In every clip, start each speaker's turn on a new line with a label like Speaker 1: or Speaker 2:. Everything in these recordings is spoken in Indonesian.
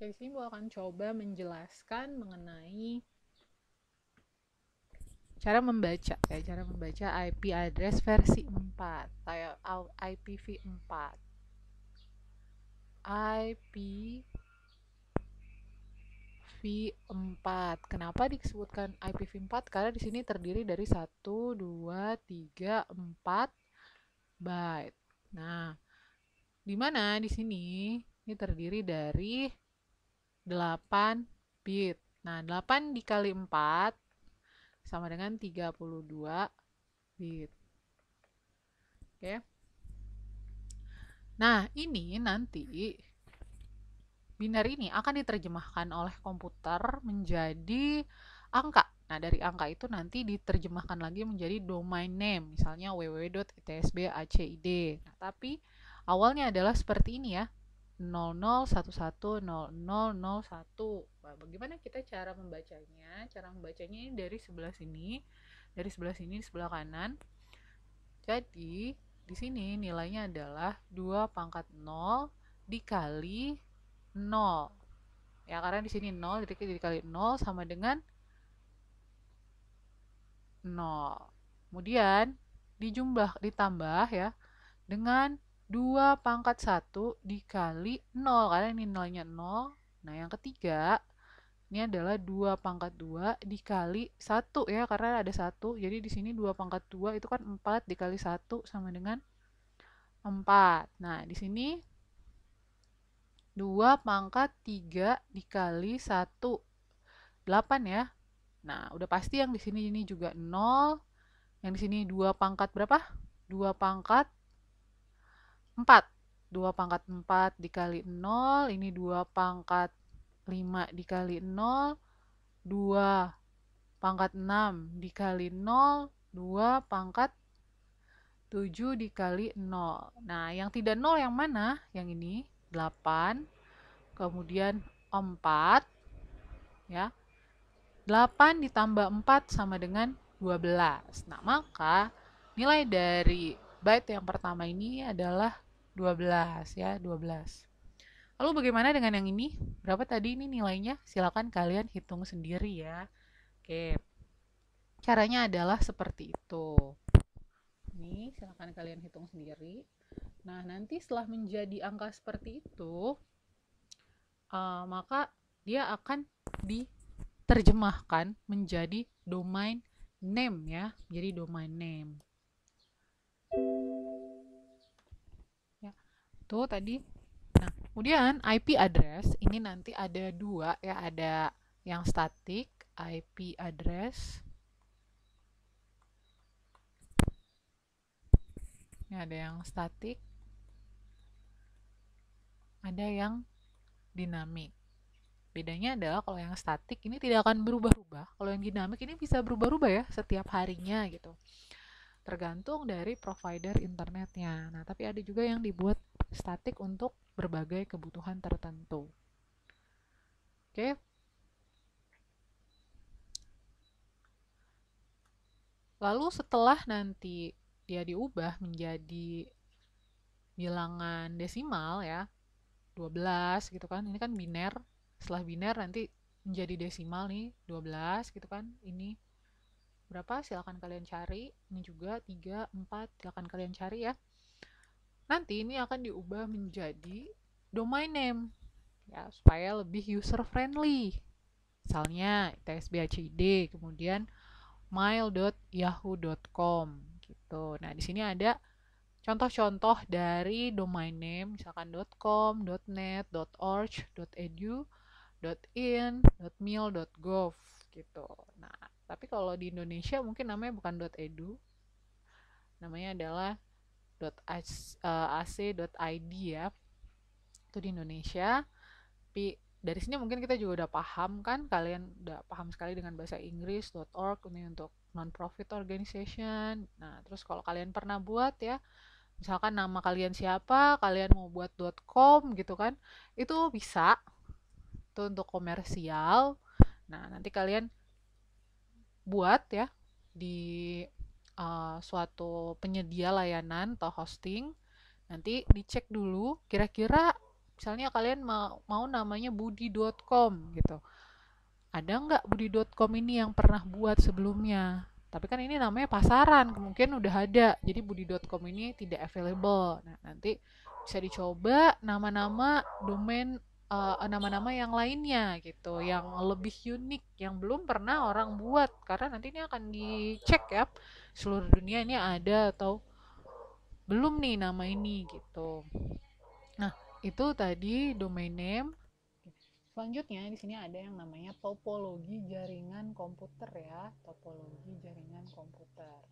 Speaker 1: di sini gue akan coba menjelaskan mengenai cara membaca ya cara membaca IP address versi 4 kayak IPv4 IP v 4 kenapa disebutkan IPv4 karena di sini terdiri dari 1 2 3 4 byte nah di mana di sini ini terdiri dari 8 bit. Nah, 8 dikali 4 sama dengan 32 bit. Oke. Nah, ini nanti biner ini akan diterjemahkan oleh komputer menjadi angka. Nah, dari angka itu nanti diterjemahkan lagi menjadi domain name, misalnya www.etsb.ac.id. Nah, tapi awalnya adalah seperti ini ya. 00110001. Nah, bagaimana kita cara membacanya? Cara membacanya ini dari sebelah sini, dari sebelah sini, di sebelah kanan. Jadi, di sini nilainya adalah 2 pangkat 0 dikali 0. Ya, karena di sini 0 dikali 0 sama dengan 0. Kemudian dijumlah ditambah ya dengan 2 pangkat 1 dikali 0. Karena ini nolnya 0. Nah, yang ketiga, ini adalah 2 pangkat 2 dikali 1 ya, karena ada 1. Jadi di sini 2 pangkat 2 itu kan 4 dikali 1 sama dengan 4. Nah, di sini 2 pangkat 3 dikali 1. 8 ya. Nah, udah pasti yang di sini ini juga 0. Yang di sini 2 pangkat berapa? 2 pangkat 4. 2 pangkat 4 dikali 0, ini 2 pangkat 5 dikali 0, 2 pangkat 6 dikali 0, 2 pangkat 7 dikali 0. Nah, yang tidak 0 yang mana? Yang ini 8, kemudian 4, ya. 8 ditambah 4 sama dengan 12. Nah, maka nilai dari byte yang pertama ini adalah 12 ya, 12. Lalu bagaimana dengan yang ini? Berapa tadi ini nilainya? Silakan kalian hitung sendiri ya. Oke. Caranya adalah seperti itu. Ini silakan kalian hitung sendiri. Nah, nanti setelah menjadi angka seperti itu, uh, maka dia akan diterjemahkan menjadi domain name ya. Jadi domain name. itu tadi. Nah, kemudian IP address ini nanti ada dua ya, ada yang statik IP address. Ini ada yang statik, ada yang dinamik. Bedanya adalah kalau yang statik ini tidak akan berubah-ubah, kalau yang dinamik ini bisa berubah-ubah ya setiap harinya gitu tergantung dari provider internetnya. Nah, tapi ada juga yang dibuat statik untuk berbagai kebutuhan tertentu. Oke. Lalu setelah nanti dia diubah menjadi bilangan desimal ya, 12 gitu kan. Ini kan biner. Setelah biner nanti menjadi desimal nih, 12 gitu kan. Ini berapa silahkan kalian cari ini juga 3, 4 silahkan kalian cari ya nanti ini akan diubah menjadi domain name ya supaya lebih user friendly misalnya tsbhcid kemudian mail.yahoo.com gitu nah di sini ada contoh-contoh dari domain name misalkan .com, .net, .org, .edu, .in, .mil, .gov gitu. Nah, kalau di Indonesia mungkin namanya bukan .edu namanya adalah eh, .ac.id ya itu di Indonesia tapi dari sini mungkin kita juga udah paham kan kalian udah paham sekali dengan bahasa Inggris .org ini untuk non profit organization nah terus kalau kalian pernah buat ya misalkan nama kalian siapa kalian mau buat .com gitu kan itu bisa itu untuk komersial nah nanti kalian buat ya di uh, suatu penyedia layanan atau hosting nanti dicek dulu kira-kira misalnya kalian mau, mau namanya budi.com gitu ada nggak budi.com ini yang pernah buat sebelumnya tapi kan ini namanya pasaran mungkin udah ada jadi budi.com ini tidak available nah nanti bisa dicoba nama-nama domain Eh, nama-nama uh, yang lainnya gitu, yang lebih unik, yang belum pernah orang buat karena nanti ini akan dicek ya seluruh dunia ini ada atau belum nih nama ini gitu. Nah itu tadi domain name. Selanjutnya di sini ada yang namanya topologi jaringan komputer ya, topologi jaringan komputer.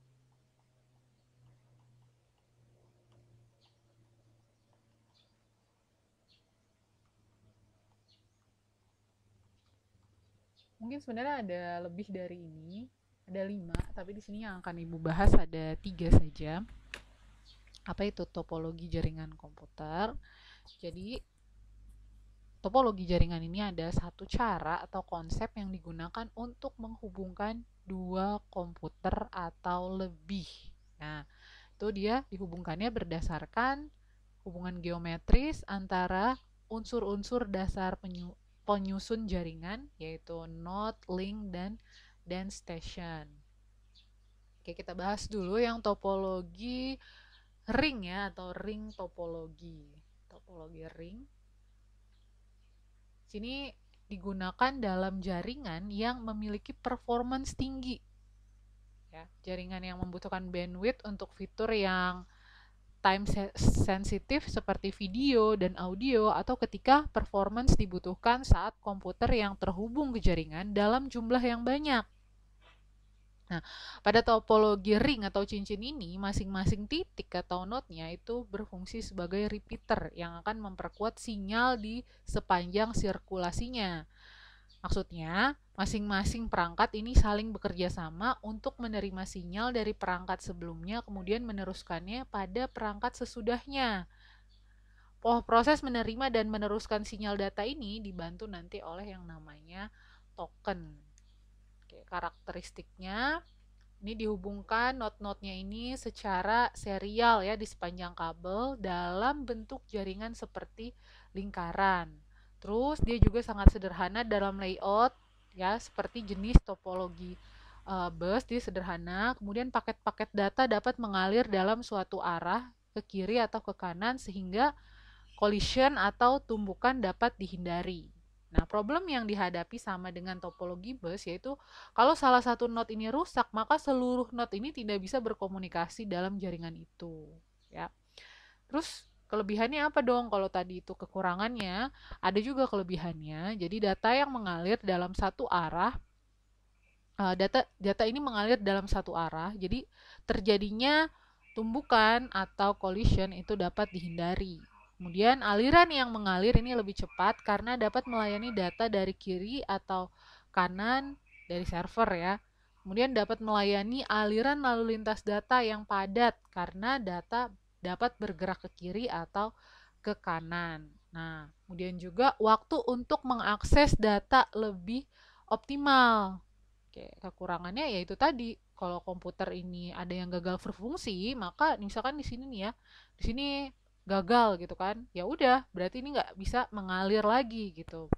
Speaker 1: mungkin sebenarnya ada lebih dari ini ada lima tapi di sini yang akan ibu bahas ada tiga saja apa itu topologi jaringan komputer jadi topologi jaringan ini ada satu cara atau konsep yang digunakan untuk menghubungkan dua komputer atau lebih nah itu dia dihubungkannya berdasarkan hubungan geometris antara unsur-unsur dasar penyusun jaringan yaitu node, link, dan dan station. Oke, kita bahas dulu yang topologi ring ya atau ring topologi. Topologi ring. Sini digunakan dalam jaringan yang memiliki performance tinggi. Ya, jaringan yang membutuhkan bandwidth untuk fitur yang time sensitif seperti video dan audio atau ketika performance dibutuhkan saat komputer yang terhubung ke jaringan dalam jumlah yang banyak. Nah, pada topologi ring atau cincin ini, masing-masing titik atau node-nya itu berfungsi sebagai repeater yang akan memperkuat sinyal di sepanjang sirkulasinya. Maksudnya, masing-masing perangkat ini saling bekerja sama untuk menerima sinyal dari perangkat sebelumnya kemudian meneruskannya pada perangkat sesudahnya. Oh, proses menerima dan meneruskan sinyal data ini dibantu nanti oleh yang namanya token. Oke, karakteristiknya ini dihubungkan not-notnya ini secara serial ya di sepanjang kabel dalam bentuk jaringan seperti lingkaran. Terus dia juga sangat sederhana dalam layout ya seperti jenis topologi uh, bus dia sederhana. Kemudian paket-paket data dapat mengalir dalam suatu arah ke kiri atau ke kanan sehingga collision atau tumbukan dapat dihindari. Nah, problem yang dihadapi sama dengan topologi bus yaitu kalau salah satu node ini rusak, maka seluruh node ini tidak bisa berkomunikasi dalam jaringan itu, ya. Terus kelebihannya apa dong kalau tadi itu kekurangannya ada juga kelebihannya jadi data yang mengalir dalam satu arah eh, data data ini mengalir dalam satu arah jadi terjadinya tumbukan atau collision itu dapat dihindari kemudian aliran yang mengalir ini lebih cepat karena dapat melayani data dari kiri atau kanan dari server ya kemudian dapat melayani aliran lalu lintas data yang padat karena data dapat bergerak ke kiri atau ke kanan. Nah, kemudian juga waktu untuk mengakses data lebih optimal. Oke, kekurangannya yaitu tadi kalau komputer ini ada yang gagal berfungsi, maka misalkan di sini nih ya, di sini gagal gitu kan, ya udah berarti ini nggak bisa mengalir lagi gitu,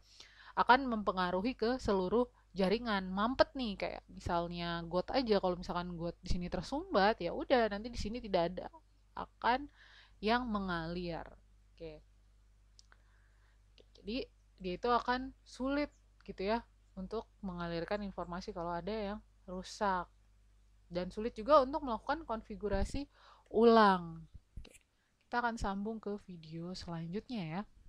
Speaker 1: akan mempengaruhi ke seluruh jaringan mampet nih kayak misalnya got aja kalau misalkan got di sini tersumbat ya udah nanti di sini tidak ada akan yang mengalir. Oke. Jadi dia itu akan sulit gitu ya untuk mengalirkan informasi kalau ada yang rusak dan sulit juga untuk melakukan konfigurasi ulang. Oke. Kita akan sambung ke video selanjutnya ya.